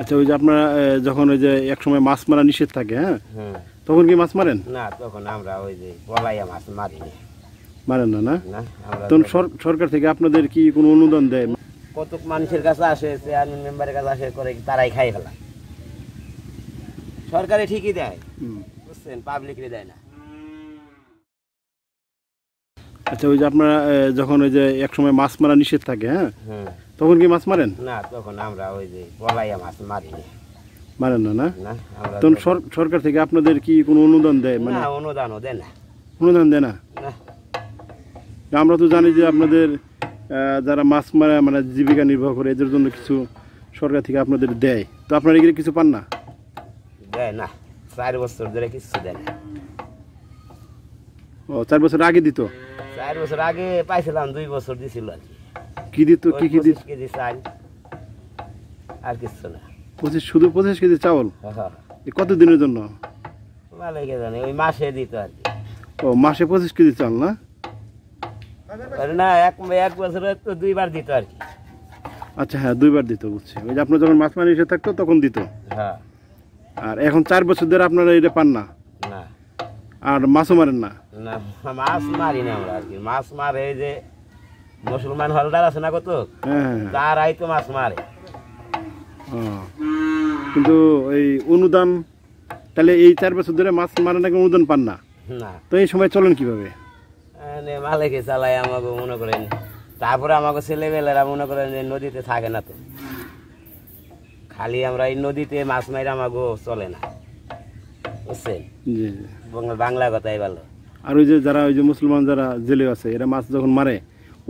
আচ্ছা ওই যে আপনারা যখন ওই যে এক সময় মাছ মারা নিষেধ থাকে হ্যাঁ তখন কি মাছ মারেন না তখন আমরা ওই যে বলাইয়া মাছ মারি মারেন না না তখন সরকার থেকে আপনাদের কি কোনো অনুদান দেয় কত মানুষের কাছে আসে চেয়ারম্যান মেম্বারের কাছে আসে করে তারাই খাই ফেলা সরকারে ঠিকই দেয় বুঝছেন পাবলিকরে দেয় না আচ্ছা ওই যে আপনারা যখন ওই যে এক সময় মাছ মারা নিষেধ থাকে হ্যাঁ তখন কি মাছ মারেন না তখন আমরা ওই যে বলাইয়া মাছ মারি মারেন না না তখন সরকার থেকে আপনাদের কি কোনো অনুদান দেয় মানে অনুদানও দেয় না অনুদান দেয় না আমরা তো জানি যে আপনাদের যারা মাছ মারা মানে জীবিকা নির্বাহ করে এদের জন্য কিছু সরকার থেকে আপনাদের দেয় তো আপনারা এগুলো কিছু পান না দেয় না চার বছর ধরে কিছু দেয় না ও চার বছর আগে দিত চার বছর আগে পাইছিলাম দুই বছর দিছিল আর কি কি দিত কি কি দিত কেজি চাল আর কিছু না পঁচিশ শুধু পঁচিশ কেজি চাল হ্যাঁ। কত দিনের জন্য মালিকে জানে ওই মাসে দিত আর কি ও মাসে পঁচিশ কেজি চাল না না এক এক বছরে তো দুইবার দিত আর কি আচ্ছা হ্যাঁ দুইবার দিত বুঝছি ওই যে আপনার যখন মাছ মারি এসে থাকতো তখন দিত হ্যাঁ আর এখন চার বছর ধরে আপনারা এটা পান না আর মাছও মারেন না মাছ মারি না আমরা আর কি মাছ মারে যে মুসলমান হলদার আছে না কত হ্যাঁ। তারাই তো মাছ মারে কিন্তু এই অনুদান তাহলে এই চার বছর ধরে মাছ মারে নাকি অনুদান পান না তো এই সময় চলেন কিভাবে মালিকে চালাই আমাকে মনে করেন তারপরে আমাকে ছেলেবেলারা মনে করেন যে নদীতে থাকে না তো খালি আমরা এই নদীতে মাছ মাইরা আমাকে চলে না বুঝছেন বাংলা কথাই ভালো আর ওই যে যারা ওই যে মুসলমান যারা জেলে আছে এরা মাছ যখন মারে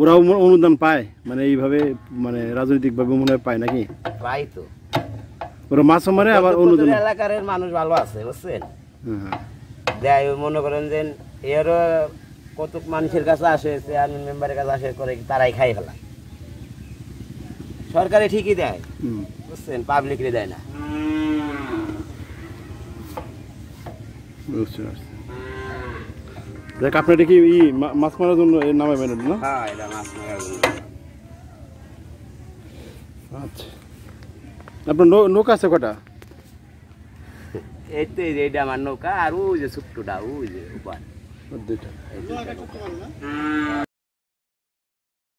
ওরাও অনুদান পায় মানে এইভাবে মানে রাজনৈতিকভাবে মনে হয় পায় নাকি পাই তো ওরা মাছও মারে আবার অনুদান এলাকার মানুষ ভালো আছে বুঝছেন দেয় হ্যাঁ। মনে করেন যে এরও কত মানুষের কাছে আসে চেয়ারম্যান মেম্বারের কাছে আসে করে তারাই খাই ফেলা সরকারে ঠিকই দেয় বুঝছেন পাবলিকরে দেয় না বুঝতে পারছি দেখ আপনি এটা কি ই মাছ মারার জন্য এর নামে বেনেন না হ্যাঁ এটা মাছ মারার জন্য আচ্ছা আপনার নৌকা আছে কটা আমার নৌকা আর ওই যে ছোট্টটা ওই যে